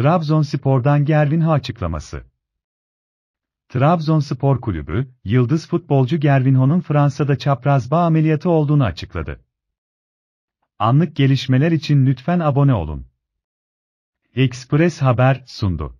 Trabzonspor'dan Gervin açıklaması. Trabzonspor Kulübü, yıldız futbolcu Gervin Fransa'da çapraz bağ ameliyatı olduğunu açıkladı. Anlık gelişmeler için lütfen abone olun. Express Haber sundu.